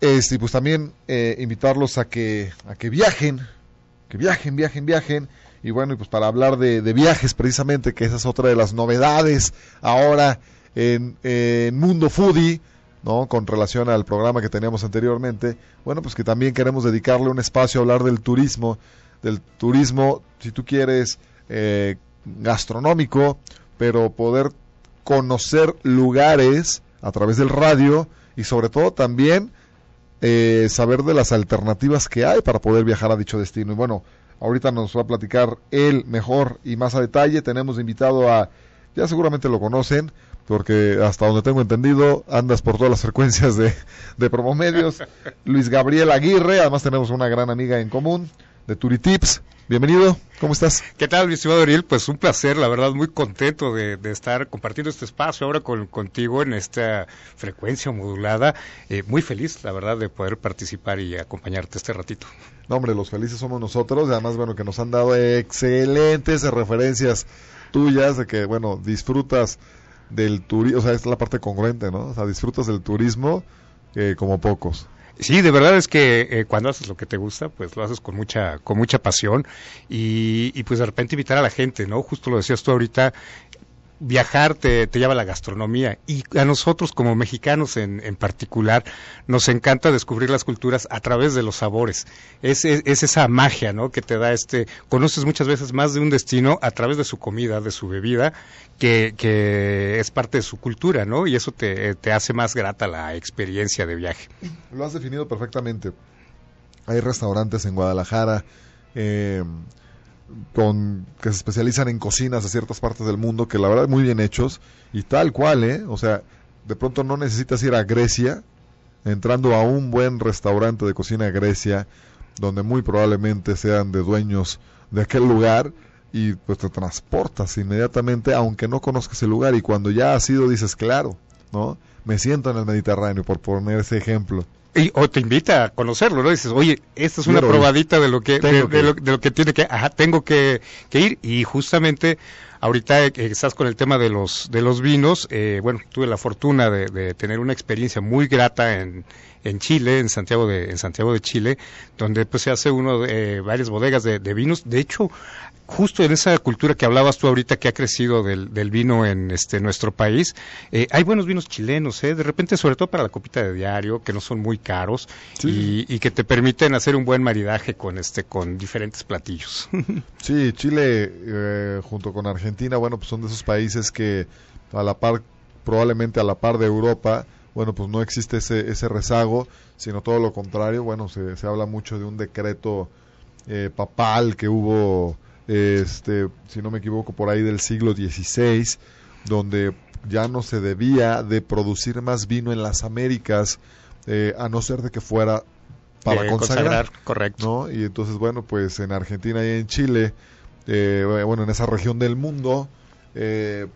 Este, pues también eh, invitarlos a que, a que viajen, que viajen, viajen, viajen. Y bueno, pues para hablar de, viajes precisamente, que esa es otra de las novedades ahora en, Mundo Foodie, ¿no? Con relación al programa que teníamos anteriormente. Bueno, pues que también queremos dedicarle un espacio a hablar del turismo, del turismo, si tú quieres, eh, gastronómico, pero poder conocer lugares a través del radio y sobre todo también eh, saber de las alternativas que hay para poder viajar a dicho destino. Y bueno, ahorita nos va a platicar él mejor y más a detalle. Tenemos invitado a, ya seguramente lo conocen, porque hasta donde tengo entendido, andas por todas las frecuencias de, de Promomedios, Luis Gabriel Aguirre, además tenemos una gran amiga en común de Turitips. Bienvenido, ¿cómo estás? ¿Qué tal, mi estimado Ariel? Pues un placer, la verdad, muy contento de, estar compartiendo este espacio ahora con, contigo en esta frecuencia modulada. Eh, muy feliz, la verdad, de poder participar y acompañarte este ratito. No, hombre, los felices somos nosotros, además, bueno, que nos han dado excelentes referencias tuyas, de que, bueno, disfrutas del turismo, o sea, esta es la parte congruente, ¿no? O sea, disfrutas del turismo eh, como pocos. Sí, de verdad es que eh, cuando haces lo que te gusta, pues lo haces con mucha, con mucha pasión y, y, pues de repente invitar a la gente, ¿no? Justo lo decías tú ahorita, viajar te, lleva la gastronomía y a nosotros como mexicanos en, en, particular nos encanta descubrir las culturas a través de los sabores. Es, es, esa magia ¿no? que te da este, conoces muchas veces más de un destino a través de su comida, de su bebida, que, que es parte de su cultura ¿no? y eso te, te hace más grata la experiencia de viaje. Lo has definido perfectamente. Hay restaurantes en Guadalajara. Eh, con que se especializan en cocinas de ciertas partes del mundo que la verdad muy bien hechos y tal cual, ¿eh? O sea, de pronto no necesitas ir a Grecia entrando a un buen restaurante de cocina Grecia donde muy probablemente sean de dueños de aquel lugar y pues te transportas inmediatamente aunque no conozcas el lugar y cuando ya has ido dices, claro, ¿no? Me siento en el Mediterráneo por poner ese ejemplo. Y, o te invita a conocerlo, ¿no? Dices, oye, esta es una probadita de lo que, de, lo, que tiene que, ajá, tengo que, ir. Y justamente ahorita que estás con el tema de los, de los vinos. Eh, bueno, tuve la fortuna de tener una experiencia muy grata en, en Chile, en Santiago de, en Santiago de Chile, donde pues se hace uno de eh, varias bodegas de, vinos. De hecho, justo en esa cultura que hablabas tú ahorita que ha crecido del, del vino en este nuestro país, eh, hay buenos vinos chilenos, eh. de repente sobre todo para la copita de diario, que no son muy caros y, y, que te permiten hacer un buen maridaje con este con diferentes platillos. Sí, Chile junto con Argentina, bueno, pues son de esos países que a la par probablemente a la par de Europa bueno, pues no existe ese, ese rezago, sino todo lo contrario, bueno, se, se habla mucho de un decreto eh, papal que hubo, este, si no me equivoco, por ahí del siglo XVI, donde ya no se debía de producir más vino en las Américas, eh, a no ser de que fuera para eh, consagrar, correcto. Y entonces, bueno, pues en Argentina y en Chile, bueno, en esa región del mundo, eh,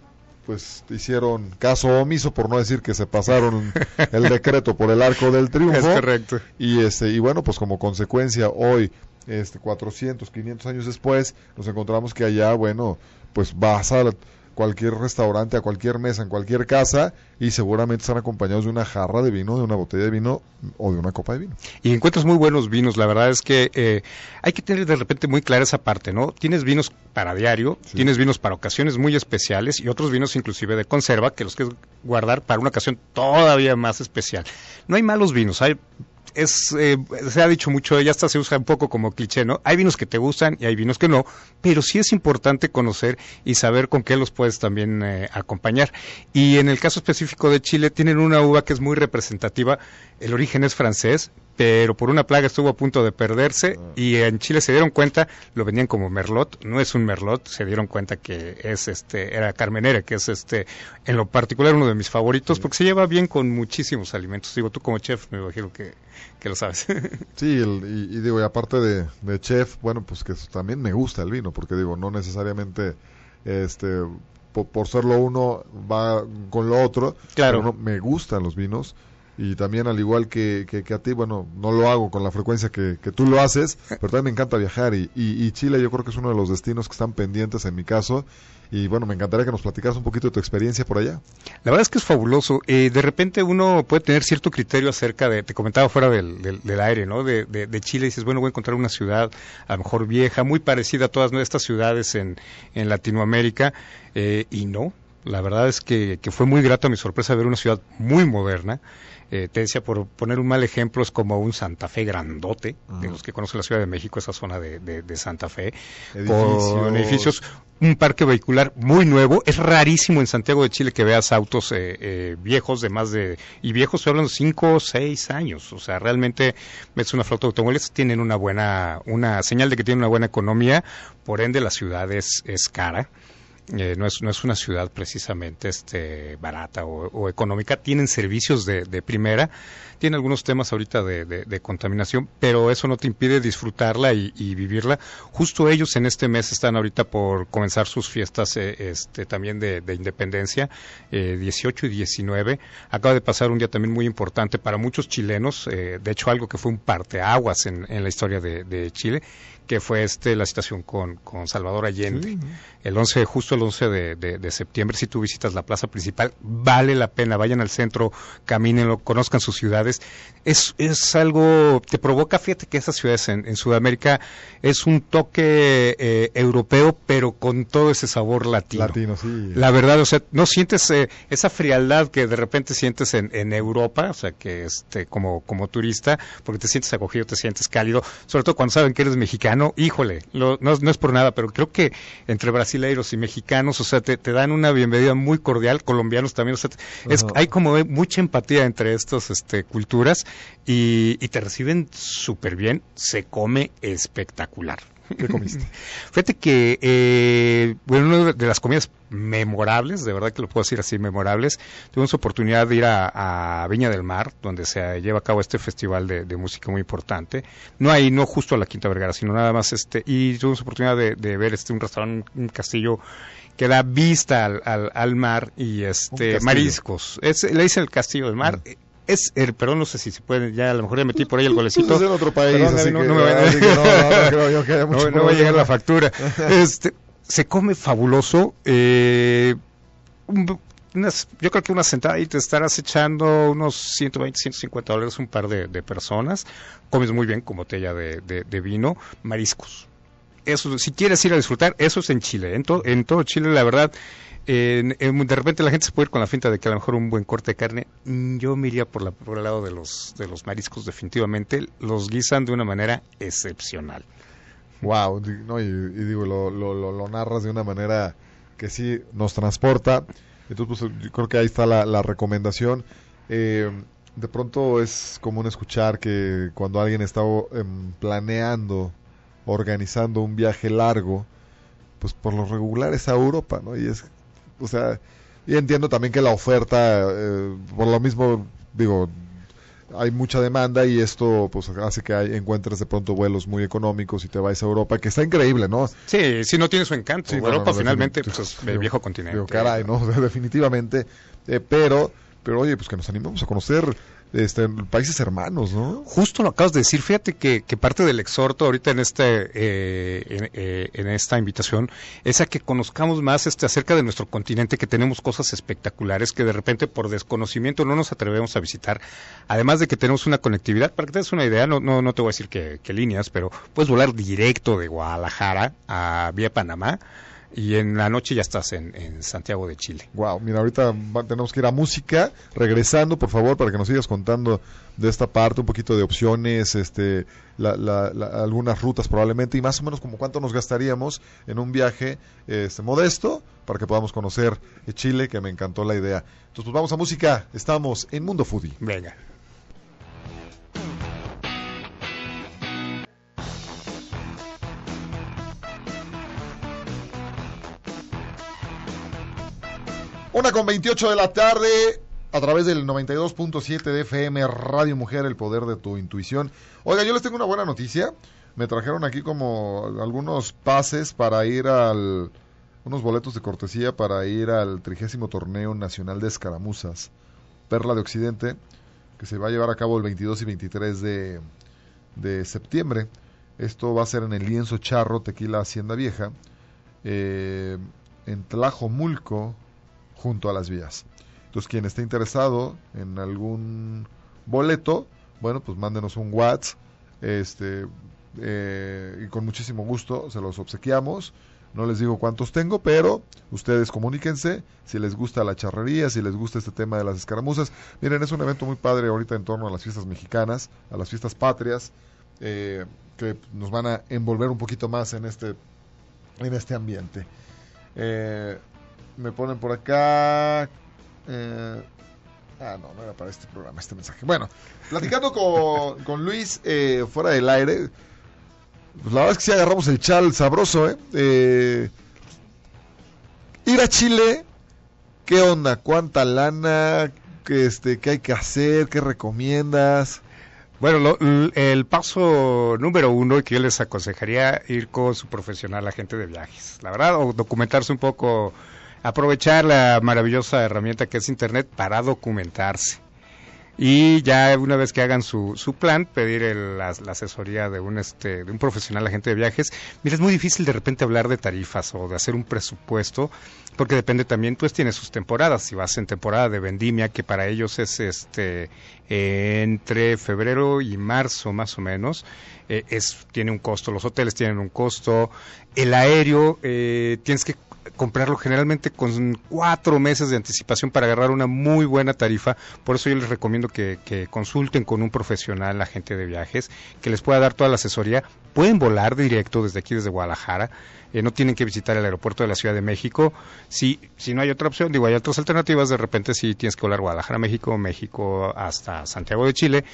pues hicieron caso omiso por no decir que se pasaron el decreto por el arco del triunfo. Es correcto. Y este y bueno, pues como consecuencia hoy este 400, 500 años después nos encontramos que allá, bueno, pues basa cualquier restaurante, a cualquier mesa, en cualquier casa, y seguramente están acompañados de una jarra de vino, de una botella de vino o de una copa de vino. Y encuentras muy buenos vinos, la verdad es que eh, hay que tener de repente muy clara esa parte, ¿no? Tienes vinos para diario, tienes vinos para ocasiones muy especiales y otros vinos inclusive de conserva que los quieres guardar para una ocasión todavía más especial. No hay malos vinos, hay es, eh, se ha dicho mucho, ya hasta se usa un poco como cliché, ¿no? Hay vinos que te gustan y hay vinos que no, pero sí es importante conocer y saber con qué los puedes también eh, acompañar. Y en el caso específico de Chile, tienen una uva que es muy representativa, el origen es francés, pero por una plaga estuvo a punto de perderse ah. y en Chile se dieron cuenta, lo vendían como merlot, no es un merlot, se dieron cuenta que es este era carmenera, que es este en lo particular uno de mis favoritos porque se lleva bien con muchísimos alimentos. Digo, tú como chef me imagino que, lo sabes. Sí, y, digo, aparte de, chef, bueno, pues que también me gusta el vino porque digo, no necesariamente este por, ser lo uno va con lo otro, claro. Pero no, me gustan los vinos y también al igual que, que, a ti, bueno, no lo hago con la frecuencia que, que tú lo haces, ah. pero también me encanta viajar y, Chile yo creo que es uno de los destinos que están pendientes en mi caso y bueno, me encantaría que nos platicaras un poquito de tu experiencia por allá. La verdad es que es fabuloso. Eh, de repente uno puede tener cierto criterio acerca de, te comentaba fuera del, del, aire, ¿no? De, de, de, Chile, dices, bueno, voy a encontrar una ciudad a lo mejor vieja, muy parecida a todas nuestras ciudades en, en Latinoamérica eh, y no. La verdad es que, que fue muy grato a mi sorpresa ver una ciudad muy moderna, eh, te por poner un mal ejemplo, es como un Santa Fe grandote, de los que conocen la Ciudad de México, esa zona de, Santa Fe, edificios. con edificios, un parque vehicular muy nuevo. Es rarísimo en Santiago de Chile que veas autos eh, eh, viejos de más de... Y viejos se hablan 5 o 6 años, o sea, realmente ves una flota de automóviles, tienen una buena, una señal de que tienen una buena economía, por ende la ciudad es cara. Eh, no, es, no, es, una ciudad precisamente este, barata o, económica. Tienen servicios de, primera, tiene algunos temas ahorita de, contaminación, pero eso no te impide disfrutarla y, vivirla. Justo ellos en este mes están ahorita por comenzar sus fiestas eh, este, también de, independencia, eh, 18 y 19. Acaba de pasar un día también muy importante para muchos chilenos, eh, de hecho algo que fue un parteaguas en la historia de Chile que fue este la situación con, Salvador Allende. El 11, justo el 11 de, de, septiembre, si tú visitas la plaza principal, vale la pena, vayan al centro, caminen, conozcan sus ciudades. Es, es algo, te provoca, fíjate que esas ciudades en, Sudamérica es un toque eh, europeo, pero con todo ese sabor latino. Latino, sí. La verdad, o sea, no sientes eh, esa frialdad que de repente sientes en, en Europa, o sea, que este, como, como turista, porque te sientes acogido, te sientes cálido, sobre todo cuando saben que eres mexicano no, híjole, no, es por nada, pero creo que entre brasileiros y mexicanos, o sea, te, dan una bienvenida muy cordial, colombianos también, o sea, hay como mucha empatía entre estas este, culturas y, y te reciben súper bien, se come espectacular. ¿Qué comiste? Fíjate que, eh, bueno, una de las comidas memorables, de verdad que lo puedo decir así, memorables, tuvimos oportunidad de ir a, Viña del Mar, donde se lleva a cabo este festival de, música muy importante. No ahí, no justo a la Quinta Vergara, sino nada más este, y tuvimos oportunidad de, ver este un restaurante, un castillo que da vista al, al, mar y este mariscos. Es, le dice el castillo del mar. Mm es el, perdón, no sé si se puede, ya a lo mejor ya metí por ahí el golecito. Pues es en otro país, no, me a llegar la factura. Este, se come fabuloso. Eh, yo creo que una sentada y te estarás echando unos 120, 150 dólares un par de, personas. Comes muy bien con botella de vino, mariscos eso, si quieres ir a disfrutar, eso es en Chile. En, en todo Chile, la verdad, de repente la gente se puede ir con la finta de que a lo mejor un buen corte de carne, mm, yo me iría por, el lado de los, de los mariscos, definitivamente. Los guisan de una manera excepcional. Wow, y, digo, lo, lo, narras de una manera que sí nos transporta. Entonces, pues, yo creo que ahí está la, recomendación. Eh, de pronto es común escuchar que cuando alguien está em, planeando organizando un viaje largo, pues por lo regular es a Europa, ¿no? Y es, o sea, y entiendo también que la oferta, eh, por lo mismo, digo, hay mucha demanda y esto pues hace que hay, encuentres de pronto vuelos muy económicos y te vais a Europa, que está increíble, ¿no? Sí, sí, no tiene su encanto. Europa finalmente pues, es el viejo continente. caray, ¿no? definitivamente. Eh, pero, pero oye, pues que nos animamos a conocer este, países hermanos, ¿no? Justo lo acabas de decir, fíjate que, parte del exhorto ahorita en, este, eh, en, eh, en, esta invitación es a que conozcamos más este, acerca de nuestro continente, que tenemos cosas espectaculares que de repente por desconocimiento no nos atrevemos a visitar, además de que tenemos una conectividad, para que te des una idea, no, no, no te voy a decir qué líneas, pero puedes volar directo de Guadalajara a vía Panamá, y en la noche ya estás en, Santiago de Chile. Wow, mira, ahorita tenemos que ir a música. Regresando, por favor, para que nos sigas contando de esta parte, un poquito de opciones, este, algunas rutas probablemente, y más o menos como cuánto nos gastaríamos en un viaje este, modesto para que podamos conocer Chile, que me encantó la idea. Entonces, pues vamos a música. Estamos en Mundo Foodie. Venga. Una con 28 de la tarde a través del 92.7 de FM Radio Mujer, el poder de tu intuición. Oiga, yo les tengo una buena noticia. Me trajeron aquí como algunos pases para ir al unos boletos de cortesía para ir al trigésimo torneo nacional de escaramuzas Perla de Occidente que se va a llevar a cabo el 22 y 23 de, de septiembre. Esto va a ser en el lienzo Charro Tequila Hacienda Vieja, eh, en Tlajomulco, junto a las vías. Entonces, quien esté interesado en algún boleto, bueno, pues mándenos un WhatsApp, este, eh, y con muchísimo gusto se los obsequiamos. No les digo cuántos tengo, pero ustedes comuníquense si les gusta la charrería, si les gusta este tema de las escaramuzas. Miren, es un evento muy padre ahorita en torno a las fiestas mexicanas, a las fiestas patrias, eh, que nos van a envolver un poquito más en este, en este ambiente. Eh, me ponen por acá. Eh, ah, no, no era para este programa, este mensaje. Bueno, platicando con, Luis eh, fuera del aire. Pues la verdad es que sí agarramos el chal sabroso, ¿eh? ¿eh? Ir a Chile, ¿qué onda? ¿Cuánta lana? ¿Qué, este, ¿Qué hay que hacer? ¿Qué recomiendas? Bueno, el paso número uno que yo les aconsejaría ir con su profesional, agente de viajes, la verdad, o documentarse un poco aprovechar la maravillosa herramienta que es Internet para documentarse. Y ya una vez que hagan su, su plan, pedir la, asesoría de un, este, de un profesional agente de viajes. Mira, es muy difícil de repente hablar de tarifas o de hacer un presupuesto, porque depende también, pues tiene sus temporadas. Si vas en temporada de vendimia, que para ellos es este entre febrero y marzo más o menos, eh, es, tiene un costo, los hoteles tienen un costo, el aéreo, eh, tienes que comprarlo generalmente con cuatro meses de anticipación para agarrar una muy buena tarifa. Por eso yo les recomiendo que, consulten con un profesional, agente de viajes, que les pueda dar toda la asesoría. Pueden volar directo desde aquí, desde Guadalajara. Eh, no tienen que visitar el aeropuerto de la Ciudad de México. Si, si no hay otra opción, digo, hay otras alternativas. De repente, si tienes que volar Guadalajara, México, México hasta Santiago de Chile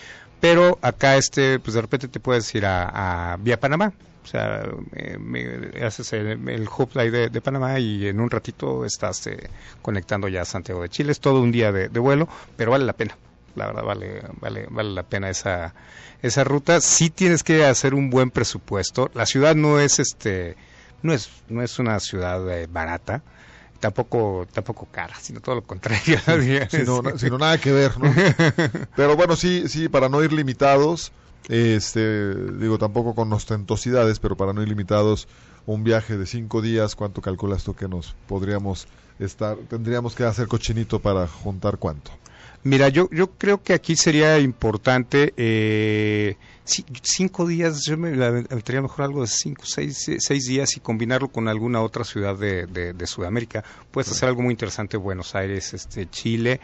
pero acá este, pues de repente te puedes ir a, vía Panamá. O sea, eh, haces el, el, de, Panamá y en un ratito estás eh, conectando ya a Santiago de Chile. Es todo un día de, vuelo, pero vale la pena la verdad vale, vale, vale la pena esa, esa ruta. Sí tienes que hacer un buen presupuesto. La ciudad no es este, no es, no es una ciudad eh, barata tampoco tampoco cara, sino todo lo contrario. Sino, sino nada que ver, ¿no? Pero bueno, sí, sí, para no ir limitados, este, digo, tampoco con ostentosidades, pero para no ir limitados, un viaje de cinco días, ¿cuánto calculas tú que nos podríamos estar, tendríamos que hacer cochinito para juntar cuánto? Mira, yo, yo creo que aquí sería importante eh, cinco días, yo me metería mejor algo de cinco, seis, seis días y combinarlo con alguna otra ciudad de, de, Sudamérica. Puedes hacer algo muy interesante, Buenos Aires, este, Chile,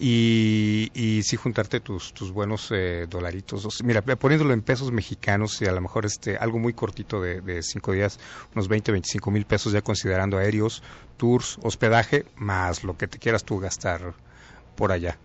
y, y sí juntarte tus, tus buenos eh, dolaritos. mira, poniéndolo en pesos mexicanos y a lo mejor este, algo muy cortito de, de cinco días, unos 20, 25 mil pesos ya considerando aéreos, tours, hospedaje, más lo que te quieras tú gastar por allá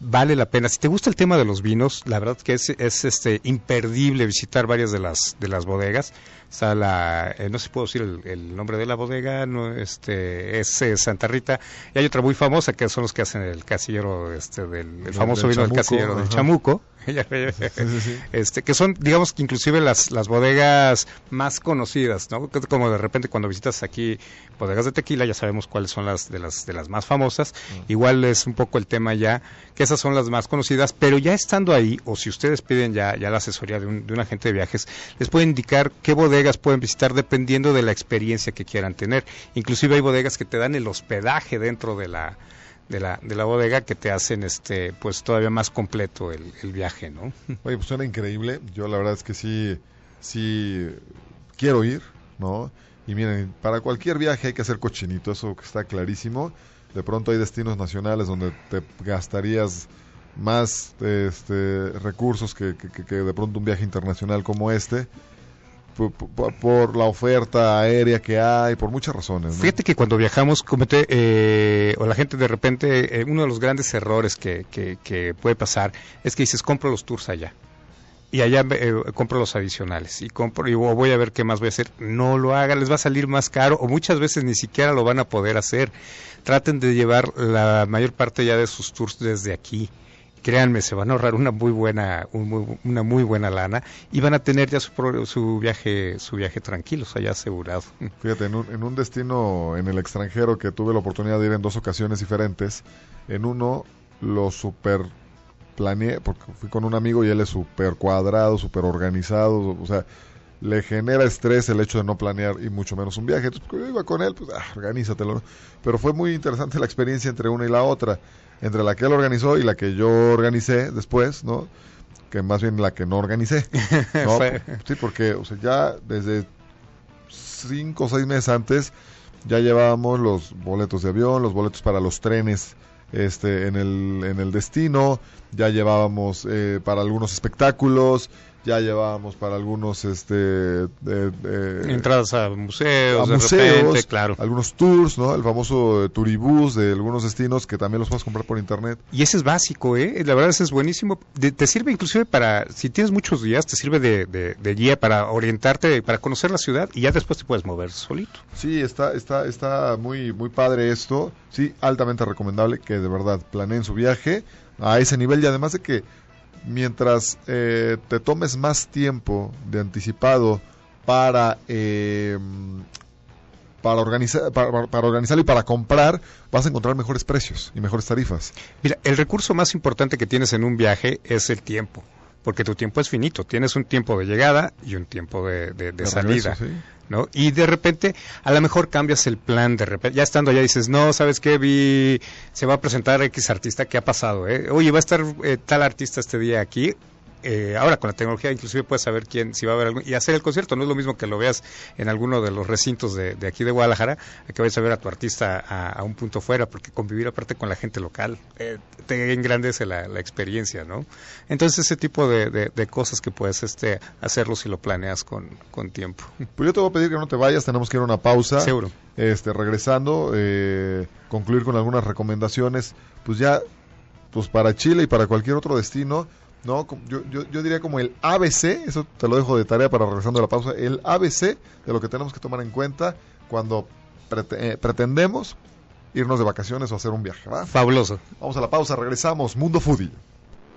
vale la pena. Si te gusta el tema de los vinos, la verdad que es, es este imperdible visitar varias de las de las bodegas. Está la, eh, no sé si puedo decir el, nombre de la bodega, no, este es eh, Santa Rita. Y hay otra muy famosa que son los que hacen el casillero, este, del el famoso vino del casillero del chamuco. este, que son, digamos que inclusive las, las bodegas más conocidas, ¿no? Como de repente cuando visitas aquí bodegas de tequila, ya sabemos cuáles son las de las de las más famosas. Mm. Igual es un poco el tema ya que esas son las más conocidas, pero ya estando ahí, o si ustedes piden ya, ya la asesoría de un, de un agente de viajes, les puedo indicar qué bodegas pueden visitar dependiendo de la experiencia que quieran tener. Inclusive hay bodegas que te dan el hospedaje dentro de la, de la, de la, bodega que te hacen este pues todavía más completo el, viaje, ¿no? Oye, pues suena increíble. Yo la verdad es que sí, sí quiero ir, ¿no? Y miren, para cualquier viaje hay que hacer cochinito, eso está clarísimo de pronto hay destinos nacionales donde te gastarías más este, recursos que, de pronto un viaje internacional como este. Por, la oferta aérea que hay, por muchas razones. Fíjate que cuando viajamos comete, eh, o la gente de repente, eh, uno de los grandes errores que, que puede pasar es que dices, compro los tours allá y allá eh, compro los adicionales y compro y voy a ver qué más voy a hacer. No lo haga, les va a salir más caro o muchas veces ni siquiera lo van a poder hacer. Traten de llevar la mayor parte ya de sus tours desde aquí. Créanme, se van a ahorrar una muy buena una muy buena lana y van a tener ya su, su viaje su viaje tranquilo, se ya asegurado. Fíjate, en un, en un destino en el extranjero que tuve la oportunidad de ir en dos ocasiones diferentes, en uno lo super planeé, porque fui con un amigo y él es súper cuadrado, súper organizado, o sea, le genera estrés el hecho de no planear y mucho menos un viaje. Entonces, yo iba con él, pues, ah, organízatelo. Pero fue muy interesante la experiencia entre una y la otra, entre la que él organizó y la que yo organicé después, ¿no? Que más bien la que no organicé. sí, porque o sea, ya desde cinco o seis meses antes ya llevábamos los boletos de avión, los boletos para los trenes este, en, el, en el destino, ya llevábamos eh, para algunos espectáculos, ya llevábamos para algunos este entradas a museos, a museos claro. algunos tours, ¿no? El famoso turibús de algunos destinos que también los puedes comprar por internet. Y ese es básico, ¿eh? La verdad es buenísimo. te sirve inclusive para si tienes muchos días, te sirve de, de, de, guía para orientarte, para conocer la ciudad y ya después te puedes mover solito. Sí, está está está muy muy padre esto. Sí, altamente recomendable que de verdad planeen su viaje a ese nivel y además de que mientras eh, te tomes más tiempo de anticipado para, eh, para, organizar, para, para, organizarlo y para comprar, vas a encontrar mejores precios y mejores tarifas. Mira, el recurso más importante que tienes en un viaje es el tiempo porque tu tiempo es finito, tienes un tiempo de llegada y un tiempo de, salida. ¿no? Y de repente, a lo mejor cambias el plan, de repente, ya estando allá dices, no, ¿sabes qué? Vi, se va a presentar X artista, ¿qué ha pasado? Eh? Oye, va a estar eh, tal artista este día aquí, eh, ahora con la tecnología inclusive puedes saber quién, si va a haber algún, y hacer el concierto, no es lo mismo que lo veas en alguno de los recintos de, aquí de Guadalajara, que vayas a ver a tu artista a, un punto fuera, porque convivir aparte con la gente local eh, te engrandece la, experiencia, ¿no? Entonces ese tipo de, cosas que puedes este, hacerlo si lo planeas con, tiempo. Pues yo te voy a pedir que no te vayas, tenemos que ir a una pausa. Seguro. Este, regresando, eh, concluir con algunas recomendaciones, pues ya, pues para Chile y para cualquier otro destino, ¿no? Yo, yo, yo, diría como el ABC, eso te lo dejo de tarea para regresando a la pausa, el ABC de lo que tenemos que tomar en cuenta cuando eh, pretendemos irnos de vacaciones o hacer un viaje. Fabuloso. Vamos a la pausa, regresamos, Mundo Foodie.